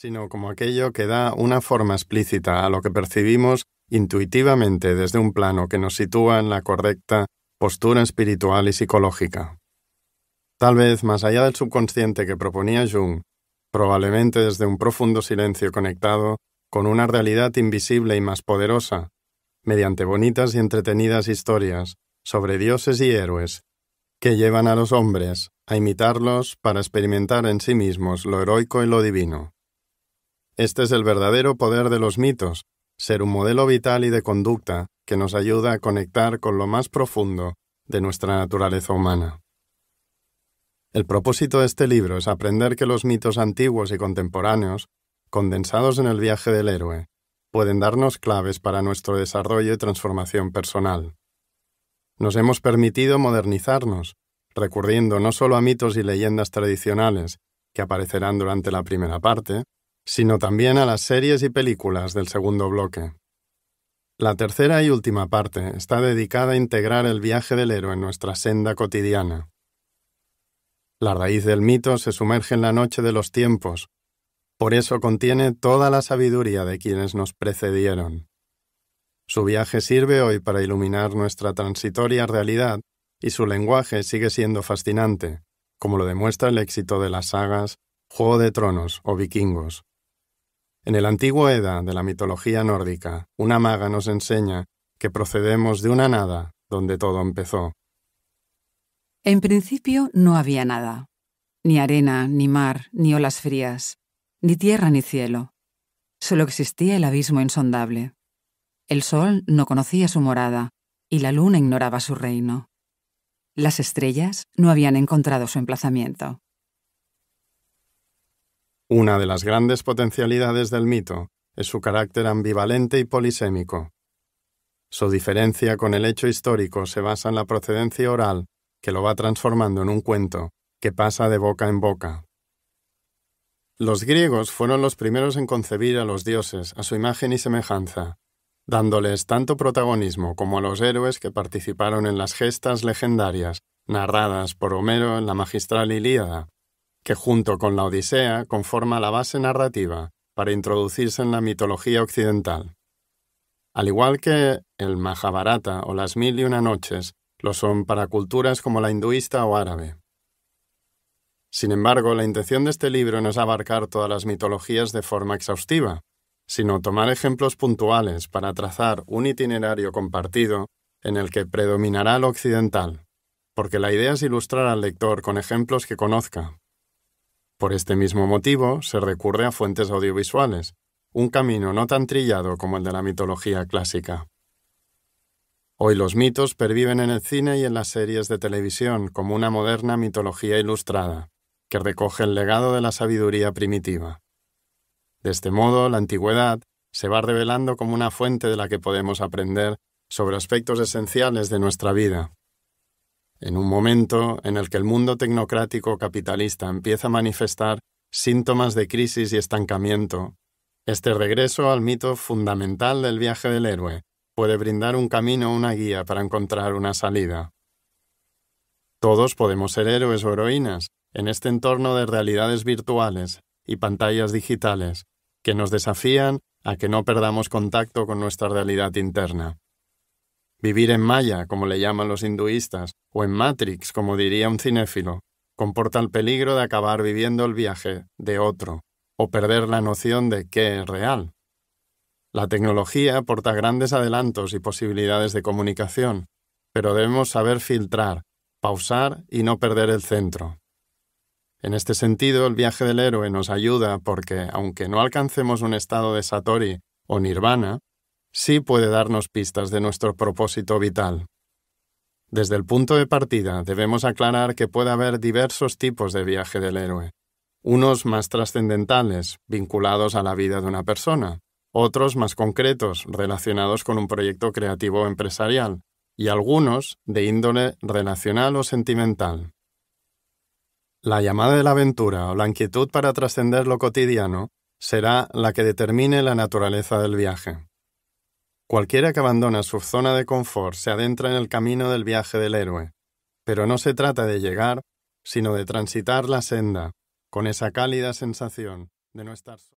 sino como aquello que da una forma explícita a lo que percibimos intuitivamente desde un plano que nos sitúa en la correcta postura espiritual y psicológica. Tal vez más allá del subconsciente que proponía Jung, probablemente desde un profundo silencio conectado con una realidad invisible y más poderosa, mediante bonitas y entretenidas historias sobre dioses y héroes que llevan a los hombres a imitarlos para experimentar en sí mismos lo heroico y lo divino. Este es el verdadero poder de los mitos, ser un modelo vital y de conducta que nos ayuda a conectar con lo más profundo de nuestra naturaleza humana. El propósito de este libro es aprender que los mitos antiguos y contemporáneos, condensados en el viaje del héroe, pueden darnos claves para nuestro desarrollo y transformación personal. Nos hemos permitido modernizarnos, recurriendo no solo a mitos y leyendas tradicionales, que aparecerán durante la primera parte, sino también a las series y películas del segundo bloque. La tercera y última parte está dedicada a integrar el viaje del héroe en nuestra senda cotidiana. La raíz del mito se sumerge en la noche de los tiempos, por eso contiene toda la sabiduría de quienes nos precedieron. Su viaje sirve hoy para iluminar nuestra transitoria realidad y su lenguaje sigue siendo fascinante, como lo demuestra el éxito de las sagas Juego de Tronos o Vikingos. En el antiguo Edda de la mitología nórdica, una maga nos enseña que procedemos de una nada donde todo empezó. En principio no había nada, ni arena, ni mar, ni olas frías, ni tierra, ni cielo. Solo existía el abismo insondable. El sol no conocía su morada y la luna ignoraba su reino. Las estrellas no habían encontrado su emplazamiento. Una de las grandes potencialidades del mito es su carácter ambivalente y polisémico. Su diferencia con el hecho histórico se basa en la procedencia oral, que lo va transformando en un cuento, que pasa de boca en boca. Los griegos fueron los primeros en concebir a los dioses a su imagen y semejanza, dándoles tanto protagonismo como a los héroes que participaron en las gestas legendarias narradas por Homero en la magistral Ilíada, que junto con la Odisea conforma la base narrativa para introducirse en la mitología occidental. Al igual que el Mahabharata o las Mil y una Noches, lo son para culturas como la hinduista o árabe. Sin embargo, la intención de este libro no es abarcar todas las mitologías de forma exhaustiva, sino tomar ejemplos puntuales para trazar un itinerario compartido en el que predominará lo occidental, porque la idea es ilustrar al lector con ejemplos que conozca, por este mismo motivo, se recurre a fuentes audiovisuales, un camino no tan trillado como el de la mitología clásica. Hoy los mitos perviven en el cine y en las series de televisión como una moderna mitología ilustrada, que recoge el legado de la sabiduría primitiva. De este modo, la antigüedad se va revelando como una fuente de la que podemos aprender sobre aspectos esenciales de nuestra vida, en un momento en el que el mundo tecnocrático capitalista empieza a manifestar síntomas de crisis y estancamiento, este regreso al mito fundamental del viaje del héroe puede brindar un camino o una guía para encontrar una salida. Todos podemos ser héroes o heroínas en este entorno de realidades virtuales y pantallas digitales que nos desafían a que no perdamos contacto con nuestra realidad interna. Vivir en Maya, como le llaman los hinduistas, o en Matrix, como diría un cinéfilo, comporta el peligro de acabar viviendo el viaje de otro, o perder la noción de qué es real. La tecnología aporta grandes adelantos y posibilidades de comunicación, pero debemos saber filtrar, pausar y no perder el centro. En este sentido, el viaje del héroe nos ayuda porque, aunque no alcancemos un estado de Satori o nirvana, sí puede darnos pistas de nuestro propósito vital. Desde el punto de partida debemos aclarar que puede haber diversos tipos de viaje del héroe, unos más trascendentales, vinculados a la vida de una persona, otros más concretos, relacionados con un proyecto creativo o empresarial, y algunos de índole relacional o sentimental. La llamada de la aventura o la inquietud para trascender lo cotidiano será la que determine la naturaleza del viaje. Cualquiera que abandona su zona de confort se adentra en el camino del viaje del héroe, pero no se trata de llegar, sino de transitar la senda, con esa cálida sensación de no estar solo.